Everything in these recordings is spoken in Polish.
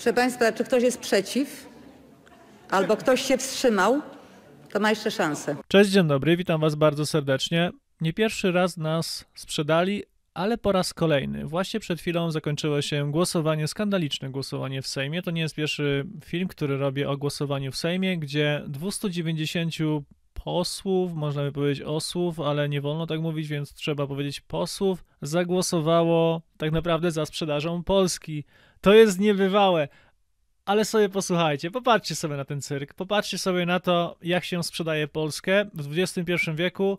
Proszę Państwa, czy ktoś jest przeciw? Albo ktoś się wstrzymał? To ma jeszcze szansę. Cześć, dzień dobry, witam Was bardzo serdecznie. Nie pierwszy raz nas sprzedali, ale po raz kolejny. Właśnie przed chwilą zakończyło się głosowanie, skandaliczne głosowanie w Sejmie. To nie jest pierwszy film, który robię o głosowaniu w Sejmie, gdzie 290 posłów, można by powiedzieć osłów, ale nie wolno tak mówić, więc trzeba powiedzieć posłów, zagłosowało tak naprawdę za sprzedażą Polski. To jest niebywałe. Ale sobie posłuchajcie, popatrzcie sobie na ten cyrk, popatrzcie sobie na to, jak się sprzedaje Polskę w XXI wieku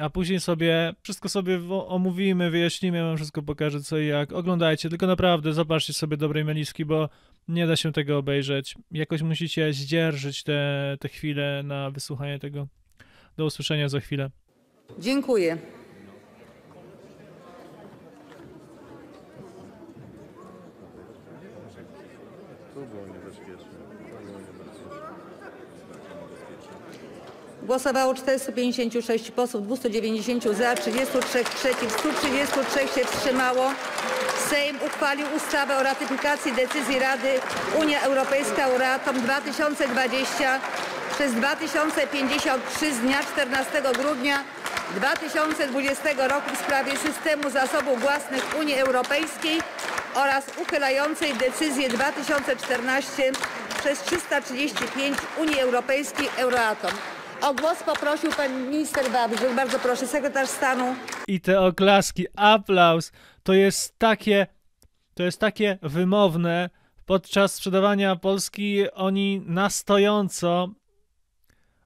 a później sobie wszystko sobie omówimy, wyjaśnimy, ja wam wszystko pokażę co i jak. Oglądajcie, tylko naprawdę zobaczcie sobie dobrej meliski, bo nie da się tego obejrzeć. Jakoś musicie zdzierżyć te, te chwile na wysłuchanie tego. Do usłyszenia za chwilę. Dziękuję. Głosowało 456 posłów, 290 za, 33 przeciw, 133 się wstrzymało. Sejm uchwalił ustawę o ratyfikacji decyzji Rady Unia Europejska Euratom 2020 przez 2053 z dnia 14 grudnia 2020 roku w sprawie systemu zasobów własnych Unii Europejskiej oraz uchylającej decyzję 2014 przez 335 Unii Europejskiej Euratom. O głos poprosił pan minister Wawrzyk. Bardzo proszę, sekretarz stanu. I te oklaski, aplauz. To jest takie, to jest takie wymowne. Podczas sprzedawania Polski oni nastojąco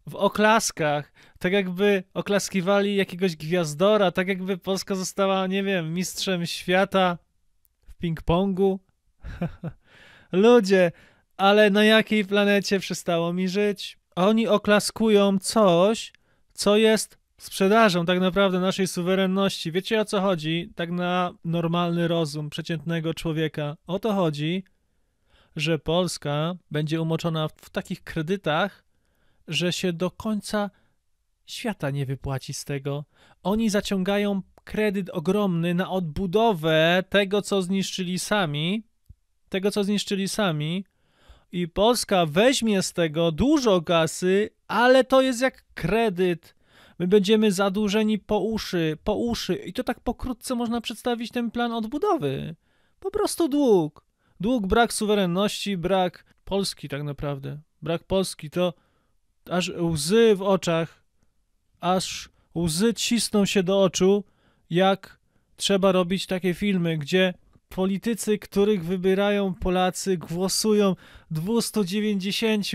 w oklaskach, tak jakby oklaskiwali jakiegoś gwiazdora, tak jakby Polska została, nie wiem, mistrzem świata w ping-pongu. Ludzie, ale na jakiej planecie przestało mi żyć? oni oklaskują coś, co jest sprzedażą tak naprawdę naszej suwerenności. Wiecie o co chodzi? Tak na normalny rozum przeciętnego człowieka. O to chodzi, że Polska będzie umoczona w takich kredytach, że się do końca świata nie wypłaci z tego. Oni zaciągają kredyt ogromny na odbudowę tego, co zniszczyli sami, tego, co zniszczyli sami, i Polska weźmie z tego dużo kasy, ale to jest jak kredyt. My będziemy zadłużeni po uszy, po uszy i to tak pokrótce można przedstawić ten plan odbudowy. Po prostu dług. Dług, brak suwerenności, brak Polski tak naprawdę. Brak Polski to aż łzy w oczach, aż łzy cisną się do oczu, jak trzeba robić takie filmy, gdzie politycy, których wybierają Polacy, głosują 290.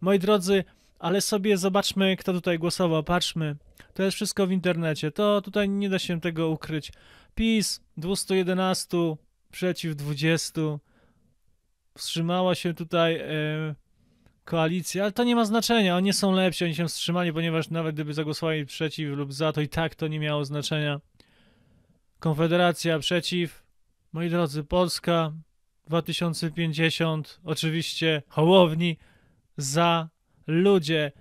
Moi drodzy, ale sobie zobaczmy, kto tutaj głosował. Patrzmy. To jest wszystko w internecie. To tutaj nie da się tego ukryć. PiS 211 przeciw 20. Wstrzymała się tutaj e, koalicja, ale to nie ma znaczenia. Oni są lepsi, oni się wstrzymali, ponieważ nawet gdyby zagłosowali przeciw lub za, to i tak to nie miało znaczenia. Konfederacja przeciw Moi drodzy, Polska 2050, oczywiście Hołowni, za ludzie,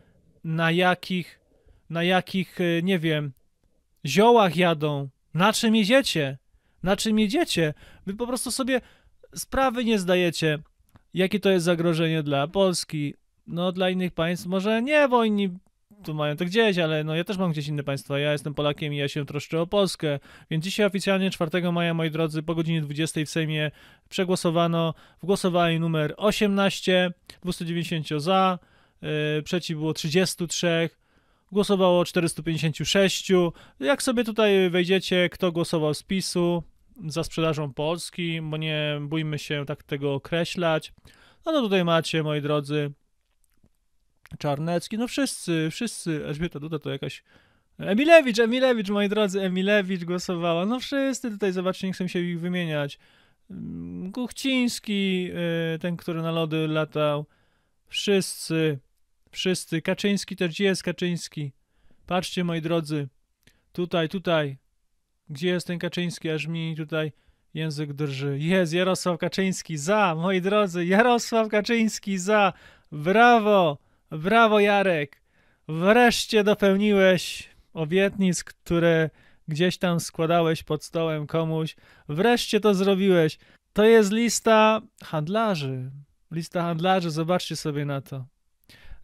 na jakich, na jakich, y, nie wiem, ziołach jadą, na czym jedziecie, na czym jedziecie. Wy po prostu sobie sprawy nie zdajecie, jakie to jest zagrożenie dla Polski, no dla innych państw może nie, bo tu mają to gdzieś, ale no ja też mam gdzieś inne państwa. Ja jestem Polakiem i ja się troszczę o Polskę. Więc dzisiaj oficjalnie 4 maja, moi drodzy, po godzinie 20 w Sejmie przegłosowano w głosowaniu numer 18, 290 za, yy, przeciw było 33, głosowało 456. Jak sobie tutaj wejdziecie, kto głosował z PiSu za sprzedażą Polski, bo nie bójmy się tak tego określać. No to tutaj macie, moi drodzy, Czarnecki, no wszyscy, wszyscy, Elżbieta Duda to jakaś Emilewicz, Emilewicz, moi drodzy, Emilewicz głosowała. No wszyscy tutaj, zobaczcie, nie chcę się ich wymieniać. Mm, Kuchciński, y, ten, który na lody latał. Wszyscy, wszyscy. Kaczyński też, gdzie jest Kaczyński? Patrzcie, moi drodzy, tutaj, tutaj. Gdzie jest ten Kaczyński? Aż mi tutaj język drży. Jest, Jarosław Kaczyński za, moi drodzy, Jarosław Kaczyński za. Brawo! Brawo Jarek! Wreszcie dopełniłeś obietnic, które gdzieś tam składałeś pod stołem komuś. Wreszcie to zrobiłeś. To jest lista handlarzy. Lista handlarzy, zobaczcie sobie na to.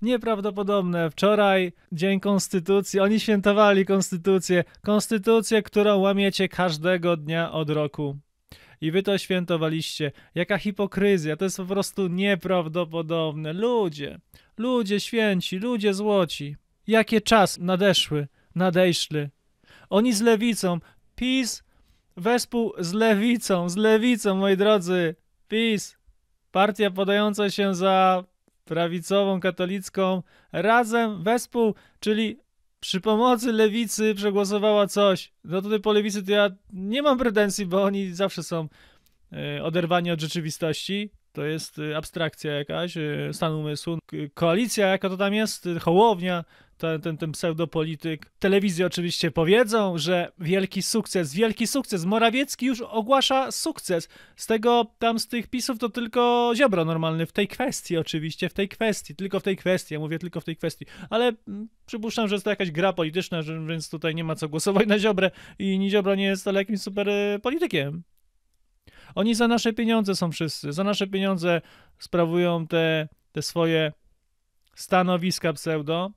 Nieprawdopodobne. Wczoraj Dzień Konstytucji, oni świętowali Konstytucję. Konstytucję, którą łamiecie każdego dnia od roku i wy to świętowaliście. Jaka hipokryzja, to jest po prostu nieprawdopodobne. Ludzie, ludzie święci, ludzie złoci. Jakie czas nadeszły, nadejszły. Oni z lewicą, PiS, wespół z lewicą, z lewicą, moi drodzy. PiS, partia podająca się za prawicową, katolicką, razem wespół, czyli przy pomocy lewicy przegłosowała coś. No tutaj po lewicy to ja nie mam pretensji, bo oni zawsze są e, oderwani od rzeczywistości, to jest y, abstrakcja jakaś, y, stan umysłu. Koalicja, jaka to tam jest, y, hołownia, ten, ten, ten pseudopolityk. Telewizje oczywiście powiedzą, że wielki sukces, wielki sukces. Morawiecki już ogłasza sukces. Z tego tam, z tych pisów to tylko Ziobro normalny w tej kwestii oczywiście, w tej kwestii, tylko w tej kwestii, ja mówię tylko w tej kwestii, ale mm, przypuszczam, że jest to jakaś gra polityczna, że, więc tutaj nie ma co głosować na Ziobrę i Ziobro nie jest ale jakimś super politykiem. Oni za nasze pieniądze są wszyscy, za nasze pieniądze sprawują te, te swoje stanowiska pseudo.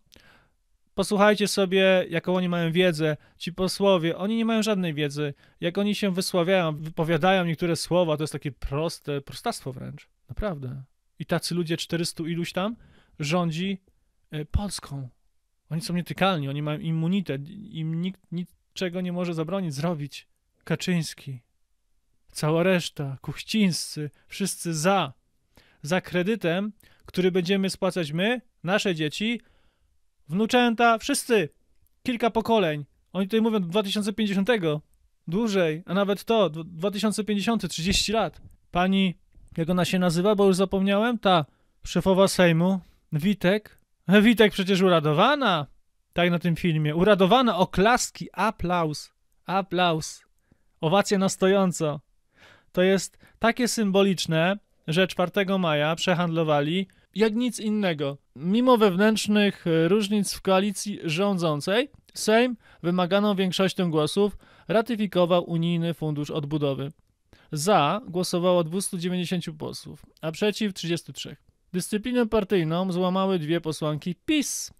Posłuchajcie sobie, jaką oni mają wiedzę. Ci posłowie, oni nie mają żadnej wiedzy. Jak oni się wysławiają, wypowiadają niektóre słowa, to jest takie proste, prostactwo wręcz. Naprawdę. I tacy ludzie, 400 iluś tam, rządzi e, Polską. Oni są nietykalni, oni mają immunitet, im nikt niczego nie może zabronić zrobić. Kaczyński, cała reszta, kuchcińscy, wszyscy za. Za kredytem, który będziemy spłacać my, nasze dzieci, wnuczęta, wszyscy. Kilka pokoleń. Oni tutaj mówią 2050. Dłużej, a nawet to, 2050, 30 lat. Pani, jak ona się nazywa, bo już zapomniałem, ta szefowa Sejmu, Witek. E, Witek przecież uradowana, tak na tym filmie. Uradowana, oklaski, aplauz, aplauz. Owacje na stojąco to jest takie symboliczne, że 4 maja przehandlowali jak nic innego. Mimo wewnętrznych e, różnic w koalicji rządzącej, Sejm wymaganą większością głosów ratyfikował unijny fundusz odbudowy. Za głosowało 290 posłów, a przeciw 33. Dyscyplinę partyjną złamały dwie posłanki PiS.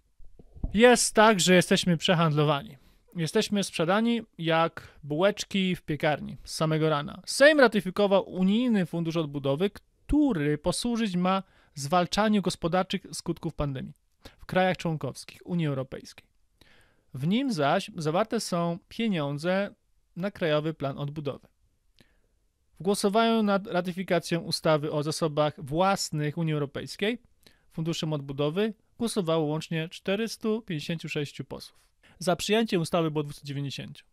Jest tak, że jesteśmy przehandlowani jesteśmy sprzedani jak bułeczki w piekarni z samego rana. Sejm ratyfikował unijny fundusz odbudowy, który posłużyć ma zwalczaniu gospodarczych skutków pandemii w krajach członkowskich Unii Europejskiej. W nim zaś zawarte są pieniądze na Krajowy Plan Odbudowy. Głosowają nad ratyfikacją ustawy o zasobach własnych Unii Europejskiej, Funduszem Odbudowy, głosowało łącznie 456 posłów za przyjęciem ustawy było 290.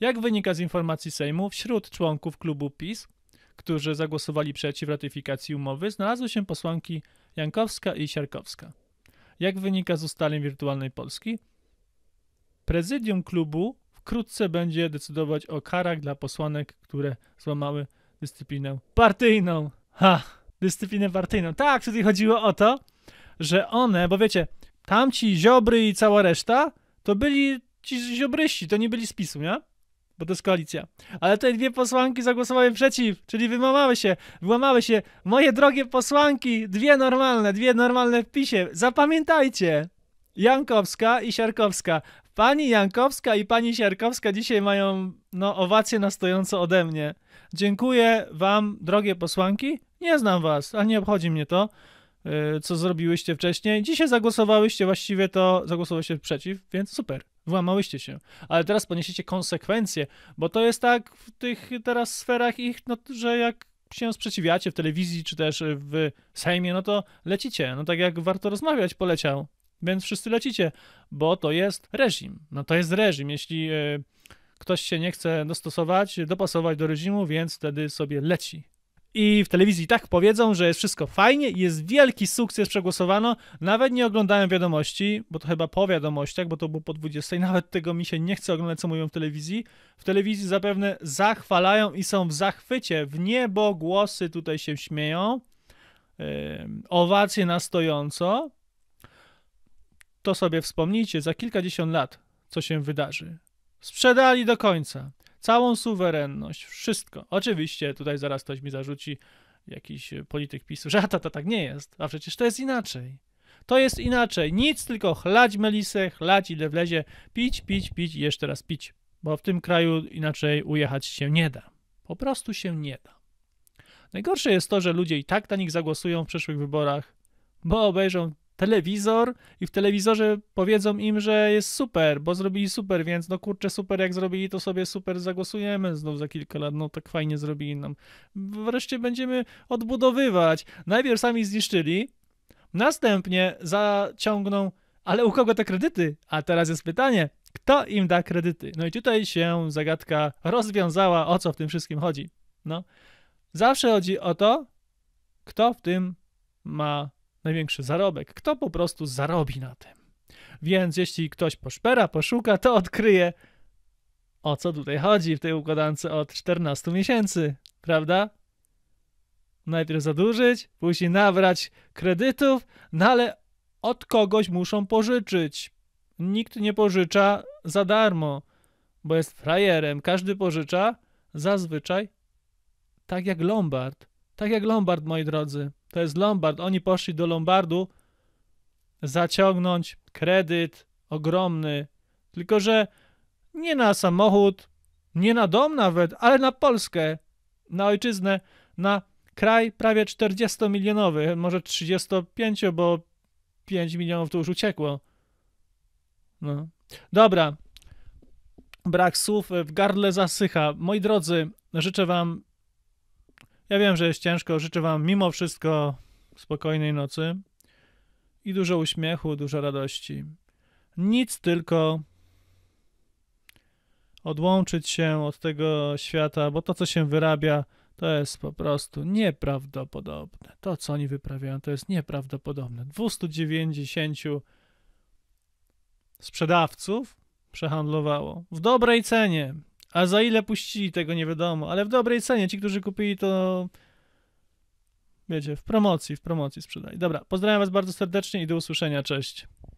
Jak wynika z informacji Sejmu, wśród członków klubu PiS, którzy zagłosowali przeciw ratyfikacji umowy, znalazły się posłanki Jankowska i Siarkowska. Jak wynika z ustaleń Wirtualnej Polski, prezydium klubu wkrótce będzie decydować o karach dla posłanek, które złamały dyscyplinę partyjną. Ha! Dyscyplinę partyjną. Tak, tutaj chodziło o to, że one, bo wiecie, tamci ziobry i cała reszta to byli ci ziobryści, to nie byli z PiSu, nie? Bo to jest koalicja. Ale te dwie posłanki zagłosowały przeciw, czyli wymamały się, wyłamały się. Moje drogie posłanki, dwie normalne, dwie normalne w PiSie. Zapamiętajcie! Jankowska i Siarkowska. Pani Jankowska i pani Siarkowska dzisiaj mają no, owację na stojąco ode mnie. Dziękuję wam, drogie posłanki. Nie znam was, a nie obchodzi mnie to. Y, co zrobiłyście wcześniej. Dzisiaj zagłosowałyście właściwie to, zagłosowałyście przeciw, więc super, włamałyście się. Ale teraz poniesiecie konsekwencje, bo to jest tak w tych teraz sferach ich, no, że jak się sprzeciwiacie w telewizji czy też w Sejmie, no to lecicie. No tak jak warto rozmawiać, poleciał. Więc wszyscy lecicie, bo to jest reżim. No to jest reżim. Jeśli y, ktoś się nie chce dostosować, dopasować do reżimu, więc wtedy sobie leci i w telewizji tak powiedzą, że jest wszystko fajnie jest wielki sukces, przegłosowano. Nawet nie oglądałem wiadomości, bo to chyba po wiadomościach, bo to było po 20. Nawet tego mi się nie chce oglądać, co mówią w telewizji. W telewizji zapewne zachwalają i są w zachwycie. W niebo głosy tutaj się śmieją. Yy, owacje na stojąco. To sobie wspomnijcie za kilkadziesiąt lat, co się wydarzy. Sprzedali do końca. Całą suwerenność, wszystko. Oczywiście tutaj zaraz ktoś mi zarzuci, jakiś e, polityk PiSu, że ta, ta tak nie jest, a przecież to jest inaczej. To jest inaczej. Nic, tylko chlać melisę, chlać ile wlezie, pić, pić, pić i jeszcze raz pić. Bo w tym kraju inaczej ujechać się nie da. Po prostu się nie da. Najgorsze jest to, że ludzie i tak na nich zagłosują w przyszłych wyborach, bo obejrzą telewizor i w telewizorze powiedzą im, że jest super, bo zrobili super, więc no kurczę, super jak zrobili, to sobie super zagłosujemy znów za kilka lat, no tak fajnie zrobili nam. Wreszcie będziemy odbudowywać. Najpierw sami zniszczyli, następnie zaciągną, ale u kogo te kredyty? A teraz jest pytanie, kto im da kredyty? No i tutaj się zagadka rozwiązała, o co w tym wszystkim chodzi. No, zawsze chodzi o to, kto w tym ma największy zarobek, kto po prostu zarobi na tym. Więc jeśli ktoś poszpera, poszuka, to odkryje, o co tutaj chodzi w tej układance od 14 miesięcy, prawda? Najpierw zadłużyć, później nabrać kredytów, no ale od kogoś muszą pożyczyć. Nikt nie pożycza za darmo, bo jest frajerem. Każdy pożycza zazwyczaj tak jak Lombard tak jak Lombard, moi drodzy. To jest Lombard. Oni poszli do Lombardu zaciągnąć kredyt ogromny. Tylko, że nie na samochód, nie na dom nawet, ale na Polskę, na ojczyznę, na kraj prawie 40-milionowy, może 35, bo 5 milionów to już uciekło. No. Dobra. Brak słów w gardle zasycha. Moi drodzy, życzę Wam ja wiem, że jest ciężko. Życzę Wam mimo wszystko spokojnej nocy i dużo uśmiechu, dużo radości. Nic tylko odłączyć się od tego świata, bo to, co się wyrabia, to jest po prostu nieprawdopodobne. To, co oni wyprawiają, to jest nieprawdopodobne. 290 sprzedawców przehandlowało w dobrej cenie a za ile puścili tego nie wiadomo, ale w dobrej cenie. Ci, którzy kupili to, wiecie, w promocji, w promocji sprzedali. Dobra, pozdrawiam was bardzo serdecznie i do usłyszenia, cześć.